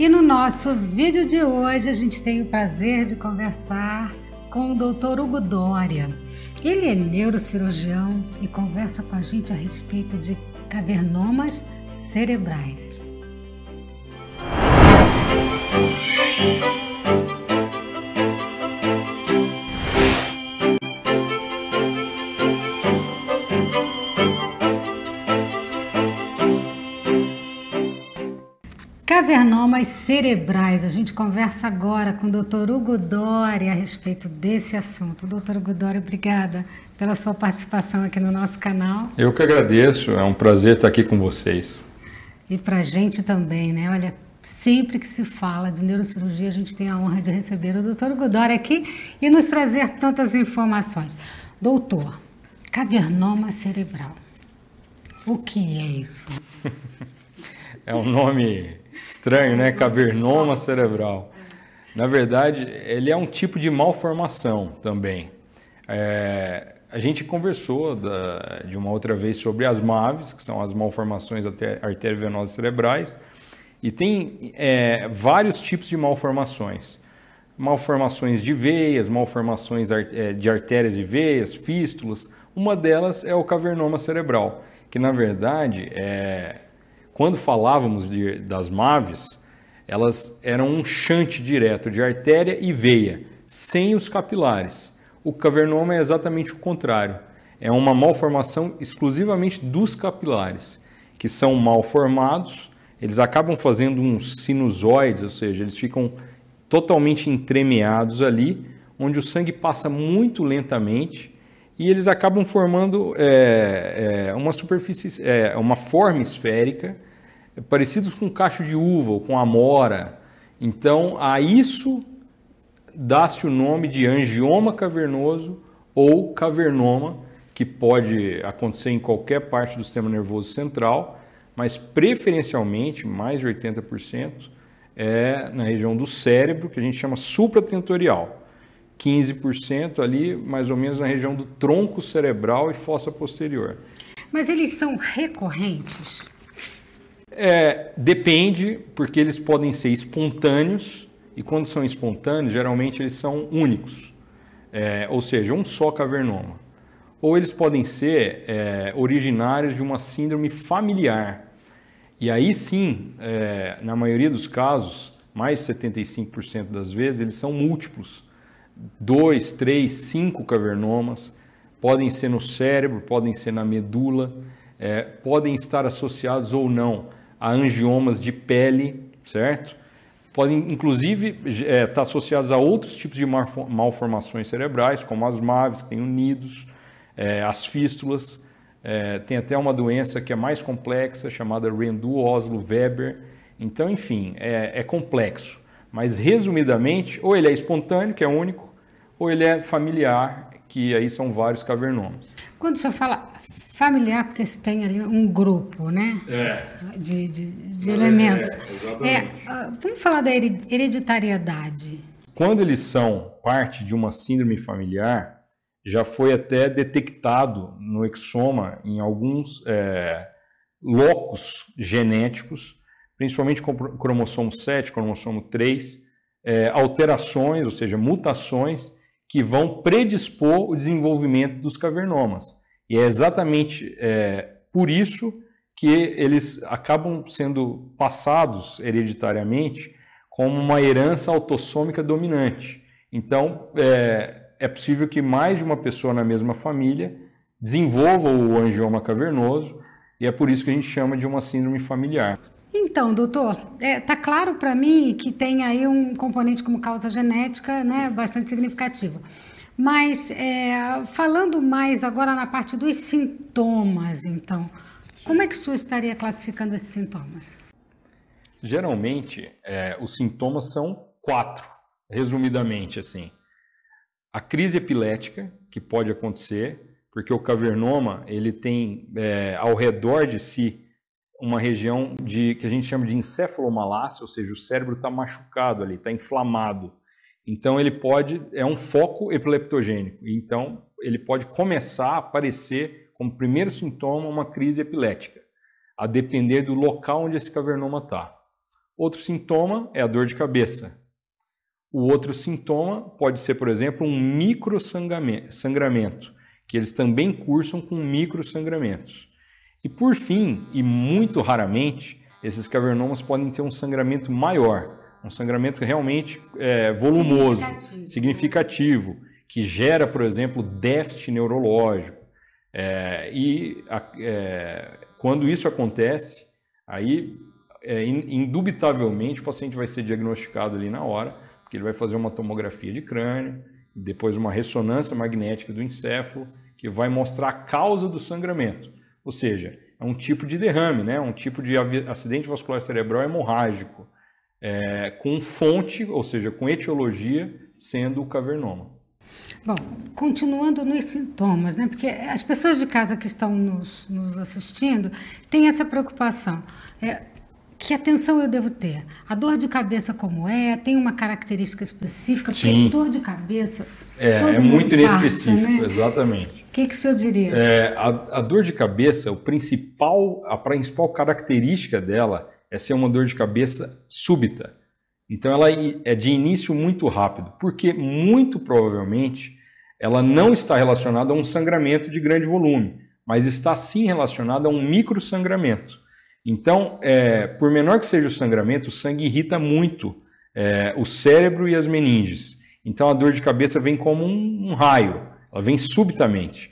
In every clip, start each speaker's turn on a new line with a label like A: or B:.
A: E no nosso vídeo de hoje a gente tem o prazer de conversar com o Dr. Hugo Dória. Ele é neurocirurgião e conversa com a gente a respeito de cavernomas cerebrais. cavernomas cerebrais. A gente conversa agora com o Dr. Hugo Dori a respeito desse assunto. Dr. Hugo Dori, obrigada pela sua participação aqui no nosso canal. Eu
B: que agradeço, é um prazer estar aqui com vocês.
A: E para a gente também, né? Olha, sempre que se fala de neurocirurgia, a gente tem a honra de receber o Dr. Hugo Dori aqui e nos trazer tantas informações. Doutor, cavernoma cerebral. O que é isso?
B: é um nome Estranho, né? Cavernoma cerebral. Na verdade, ele é um tipo de malformação também. É, a gente conversou da, de uma outra vez sobre as MAVs, que são as malformações arteriovenosas cerebrais, e tem é, vários tipos de malformações. Malformações de veias, malformações é, de artérias e veias, fístulas. Uma delas é o cavernoma cerebral, que na verdade é, quando falávamos de, das maves, elas eram um chante direto de artéria e veia, sem os capilares. O cavernoma é exatamente o contrário. É uma malformação exclusivamente dos capilares, que são mal formados, eles acabam fazendo uns sinusoides, ou seja, eles ficam totalmente entremeados ali, onde o sangue passa muito lentamente e eles acabam formando é, é, uma superfície, é, uma forma esférica, parecidos com cacho de uva ou com amora. Então, a isso dá-se o nome de angioma cavernoso ou cavernoma, que pode acontecer em qualquer parte do sistema nervoso central, mas preferencialmente, mais de 80%, é na região do cérebro, que a gente chama supratentorial. 15% ali, mais ou menos na região do tronco cerebral e fossa posterior.
A: Mas eles são recorrentes?
B: É, depende, porque eles podem ser espontâneos, e quando são espontâneos, geralmente eles são únicos, é, ou seja, um só cavernoma. Ou eles podem ser é, originários de uma síndrome familiar. E aí sim, é, na maioria dos casos, mais de 75% das vezes, eles são múltiplos dois, três, cinco cavernomas, podem ser no cérebro, podem ser na medula, é, podem estar associados ou não a angiomas de pele, certo? Podem, inclusive, estar é, tá associados a outros tipos de malformações cerebrais, como as MAVs, que tem unidos, é, as fístulas. É, tem até uma doença que é mais complexa, chamada Rendu-Oslo-Weber. Então, enfim, é, é complexo. Mas resumidamente, ou ele é espontâneo, que é único, ou ele é familiar, que aí são vários cavernomas.
A: Quando o senhor fala familiar, porque se tem ali um grupo, né? É. De, de, de é, elementos. É, é, ah, vamos falar da hereditariedade.
B: Quando eles são parte de uma síndrome familiar, já foi até detectado no exoma, em alguns eh, locos genéticos, principalmente com cromossomo 7, cromossomo 3, é, alterações, ou seja, mutações que vão predispor o desenvolvimento dos cavernomas. E é exatamente é, por isso que eles acabam sendo passados hereditariamente como uma herança autossômica dominante. Então, é, é possível que mais de uma pessoa na mesma família desenvolva o angioma cavernoso, e é por isso que a gente chama de uma síndrome familiar.
A: Então, doutor, está é, tá claro para mim que tem aí um componente como causa genética né, bastante significativo. Mas é, falando mais agora na parte dos sintomas, então, como é que o senhor estaria classificando esses sintomas?
B: Geralmente, é, os sintomas são quatro, resumidamente assim. A crise epilética, que pode acontecer, porque o cavernoma ele tem é, ao redor de si uma região de que a gente chama de encefalomalácia, ou seja, o cérebro está machucado ali, está inflamado. Então ele pode é um foco epileptogênico. Então ele pode começar a aparecer como primeiro sintoma uma crise epilética, a depender do local onde esse cavernoma está. Outro sintoma é a dor de cabeça. O outro sintoma pode ser, por exemplo, um microsangramento, que eles também cursam com microsangramentos. E por fim, e muito raramente, esses cavernomas podem ter um sangramento maior, um sangramento realmente é, volumoso, significativo. significativo. que gera, por exemplo, déficit neurológico. É, e a, é, quando isso acontece, aí é, indubitavelmente o paciente vai ser diagnosticado ali na hora, porque ele vai fazer uma tomografia de crânio, depois uma ressonância magnética do encéfalo, que vai mostrar a causa do sangramento. Ou seja, é um tipo de derrame, né? um tipo de acidente vascular cerebral hemorrágico, é, com fonte, ou seja, com etiologia, sendo o cavernoma.
A: Bom, continuando nos sintomas, né? Porque as pessoas de casa que estão nos, nos assistindo têm essa preocupação. É, que atenção eu devo ter? A dor de cabeça como é? Tem uma característica específica? Sim. dor de cabeça é, então, é muito inespecífico, né?
B: exatamente.
A: O que, que o senhor diria? É,
B: a, a, dor de cabeça, o principal, a principal característica dela é ser uma dor de cabeça súbita. Então ela é de início muito rápido, porque muito provavelmente ela não está relacionada a um sangramento de grande volume, mas está sim relacionada a um micro sangramento. Então, é, por menor que seja o sangramento, o sangue irrita muito é, o cérebro e as meninges. Então a dor de cabeça vem como um, um raio, ela vem subitamente.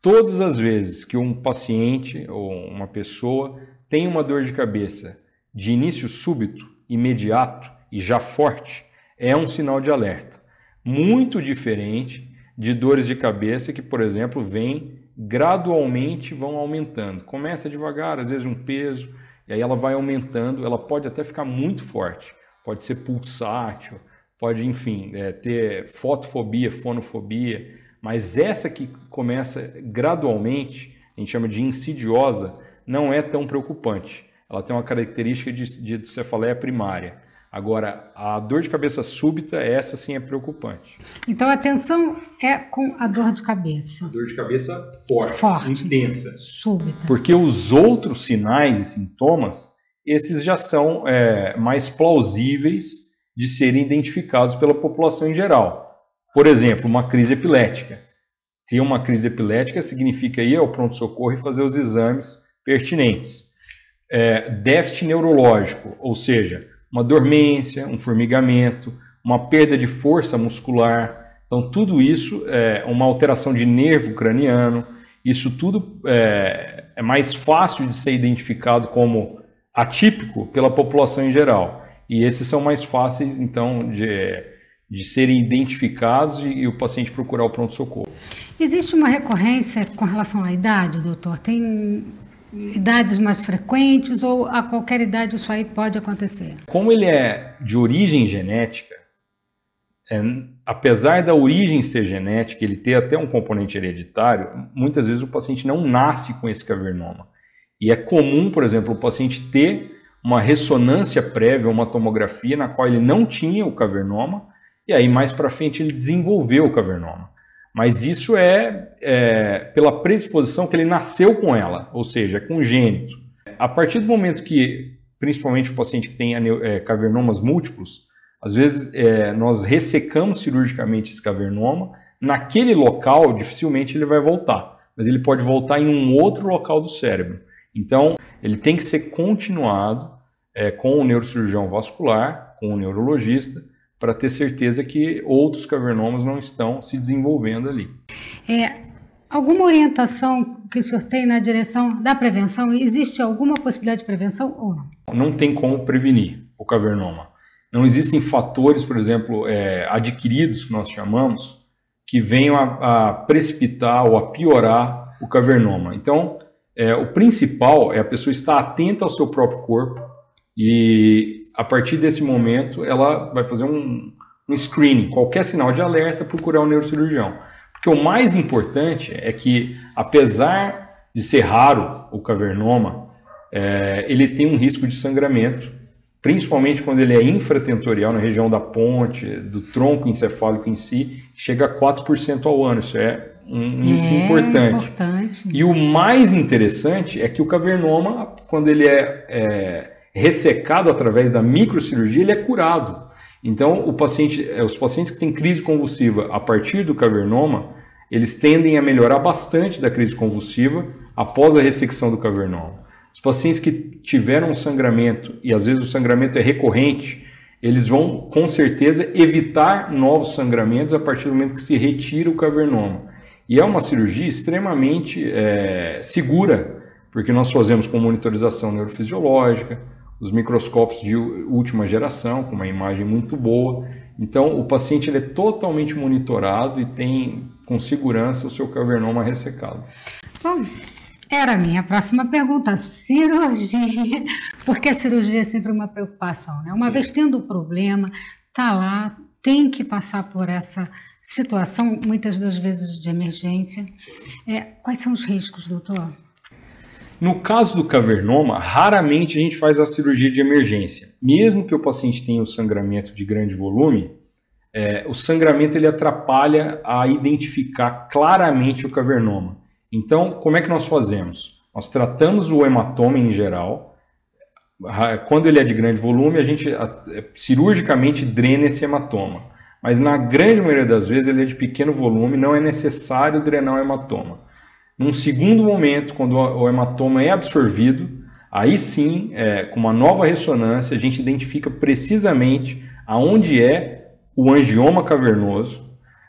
B: Todas as vezes que um paciente ou uma pessoa tem uma dor de cabeça de início súbito, imediato e já forte, é um sinal de alerta. Muito diferente de dores de cabeça que, por exemplo, vêm gradualmente vão aumentando. Começa devagar, às vezes um peso, e aí ela vai aumentando, ela pode até ficar muito forte, pode ser pulsátil, pode, enfim, é, ter fotofobia, fonofobia, mas essa que começa gradualmente, a gente chama de insidiosa, não é tão preocupante. Ela tem uma característica de, de cefaleia primária. Agora, a dor de cabeça súbita, essa sim é preocupante.
A: Então, atenção é com a dor de cabeça.
B: dor de cabeça forte, forte, intensa. Súbita. Porque os outros sinais e sintomas, esses já são é, mais plausíveis de serem identificados pela população em geral. Por exemplo, uma crise epilética. Ter uma crise epilética significa ir ao pronto-socorro e fazer os exames pertinentes. É, déficit neurológico, ou seja, uma dormência, um formigamento, uma perda de força muscular. Então, tudo isso é uma alteração de nervo craniano. Isso tudo é, é mais fácil de ser identificado como atípico pela população em geral. E esses são mais fáceis, então, de, de serem identificados e, e o paciente procurar o pronto-socorro.
A: Existe uma recorrência com relação à idade, doutor? Tem idades mais frequentes ou a qualquer idade isso aí pode acontecer?
B: Como ele é de origem genética, é, apesar da origem ser genética, ele ter até um componente hereditário, muitas vezes o paciente não nasce com esse cavernoma. E é comum, por exemplo, o paciente ter uma ressonância prévia, uma tomografia na qual ele não tinha o cavernoma, e aí mais para frente ele desenvolveu o cavernoma. Mas isso é, é, pela predisposição que ele nasceu com ela, ou seja, é congênito. A partir do momento que, principalmente o paciente que tem é, cavernomas múltiplos, às vezes é, nós ressecamos cirurgicamente esse cavernoma, naquele local dificilmente ele vai voltar, mas ele pode voltar em um outro local do cérebro. Então, ele tem que ser continuado é, com o neurocirurgião vascular, com o neurologista, para ter certeza que outros cavernomas não estão se desenvolvendo ali.
A: É, alguma orientação que o senhor tem na direção da prevenção? Existe alguma possibilidade de prevenção ou não?
B: Não tem como prevenir o cavernoma. Não existem fatores, por exemplo, é, adquiridos, que nós chamamos, que venham a, a precipitar ou a piorar o cavernoma. Então, é, o principal é a pessoa estar atenta ao seu próprio corpo, e a partir desse momento, ela vai fazer um, um screening, qualquer sinal de alerta, procurar o um neurocirurgião. Porque o mais importante é que, apesar de ser raro o cavernoma, é, ele tem um risco de sangramento, principalmente quando ele é infratentorial, na região da ponte, do tronco encefálico em si, chega a 4% ao ano. Isso é um é índice é importante. importante. E o mais interessante é que o cavernoma, quando ele é, é ressecado através da microcirurgia, ele é curado. Então, paciente, é, os pacientes que têm crise convulsiva a partir do cavernoma, eles tendem a melhorar bastante da crise convulsiva após a ressecção do cavernoma. Os pacientes que tiveram um sangramento, e às vezes o sangramento é recorrente, eles vão com certeza evitar novos sangramentos a partir do momento que se retira o cavernoma. E é uma cirurgia extremamente é, segura, porque nós fazemos com monitorização neurofisiológica, os microscópios de última geração, com uma imagem muito boa. Então, o paciente ele é totalmente monitorado e tem com segurança o seu cavernoma ressecado.
A: Bom, era a minha próxima pergunta, cirurgia, porque a cirurgia é sempre uma preocupação, né? Uma Sim. vez tendo o problema, tá lá, tem que passar por essa situação, muitas das vezes de emergência. É, quais são os riscos, doutor?
B: No caso do cavernoma, raramente a gente faz a cirurgia de emergência. Mesmo que o paciente tenha o um sangramento de grande volume, é, o sangramento ele atrapalha a identificar claramente o cavernoma. Então, como é que nós fazemos? Nós tratamos o hematoma em geral. Quando ele é de grande volume, a gente é, cirurgicamente drena esse hematoma. Mas na grande maioria das vezes ele é de pequeno volume, não é necessário drenar o hematoma. Num segundo momento, quando o hematoma é absorvido, aí sim, é, com uma nova ressonância, a gente identifica precisamente aonde é o angioma cavernoso,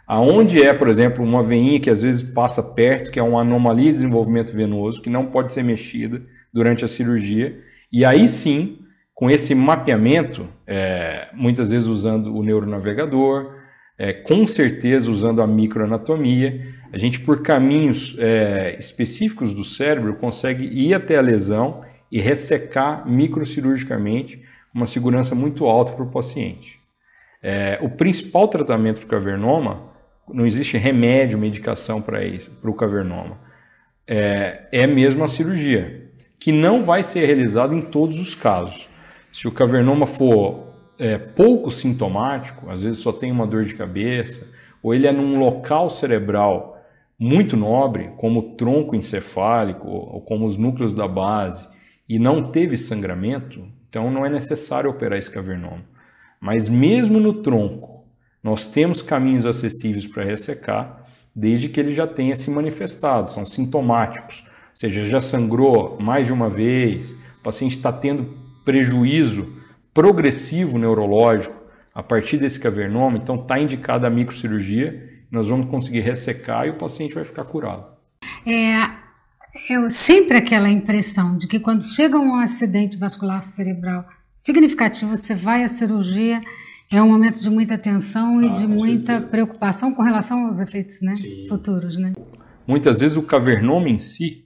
B: aonde é, por exemplo, uma veinha que às vezes passa perto, que é uma anomalia de desenvolvimento venoso, que não pode ser mexida durante a cirurgia. E aí sim, com esse mapeamento, é, muitas vezes usando o neuronavegador, é, com certeza usando a microanatomia, a gente, por caminhos é, específicos do cérebro, consegue ir até a lesão e ressecar microcirurgicamente uma segurança muito alta para o paciente. É, o principal tratamento para o cavernoma, não existe remédio, medicação para isso, para o cavernoma. É, é mesmo a cirurgia, que não vai ser realizada em todos os casos. Se o cavernoma for é, pouco sintomático, às vezes só tem uma dor de cabeça, ou ele é num local cerebral muito nobre, como o tronco encefálico ou como os núcleos da base, e não teve sangramento, então não é necessário operar esse cavernoma. Mas mesmo no tronco, nós temos caminhos acessíveis para ressecar, desde que ele já tenha se manifestado, são sintomáticos, ou seja, já sangrou mais de uma vez, o paciente está tendo prejuízo progressivo neurológico a partir desse cavernoma, então está indicada a microcirurgia nós vamos conseguir ressecar e o paciente vai ficar curado.
A: É, é sempre aquela impressão de que quando chega um acidente vascular cerebral significativo, você vai à cirurgia, é um momento de muita tensão ah, e de muita certeza. preocupação com relação aos efeitos né, futuros. Né?
B: Muitas vezes o cavernoma em si,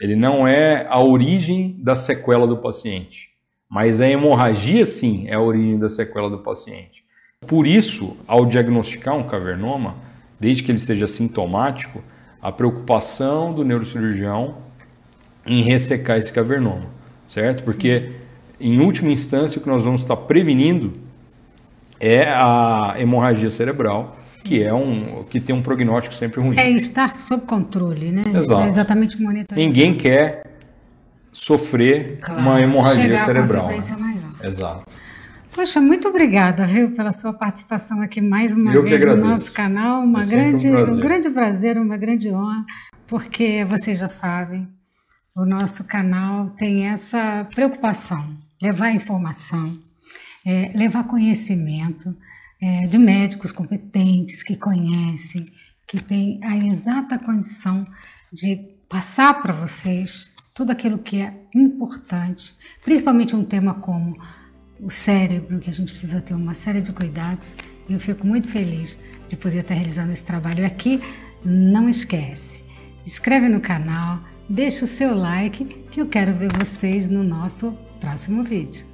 B: ele não é a origem da sequela do paciente. Mas a hemorragia, sim, é a origem da sequela do paciente. Por isso, ao diagnosticar um cavernoma, desde que ele esteja sintomático, a preocupação do neurocirurgião em ressecar esse cavernoma, certo? Porque, em última instância, o que nós vamos estar prevenindo é a hemorragia cerebral, que é um que tem um prognóstico sempre ruim. É
A: estar sob controle, né? Exato. É exatamente monitorizado. Ninguém
B: quer sofrer claro, uma hemorragia cerebral. Né? Maior. Exato.
A: Poxa, muito obrigada, viu, pela sua participação aqui mais uma Eu vez no nosso canal. Uma é grande, um, prazer. um grande prazer, uma grande honra, porque vocês já sabem, o nosso canal tem essa preocupação, levar informação, é, levar conhecimento é, de médicos competentes que conhecem, que têm a exata condição de passar para vocês tudo aquilo que é importante, principalmente um tema como o cérebro, que a gente precisa ter uma série de cuidados. E eu fico muito feliz de poder estar realizando esse trabalho aqui. Não esquece, inscreve no canal, deixa o seu like, que eu quero ver vocês no nosso próximo vídeo.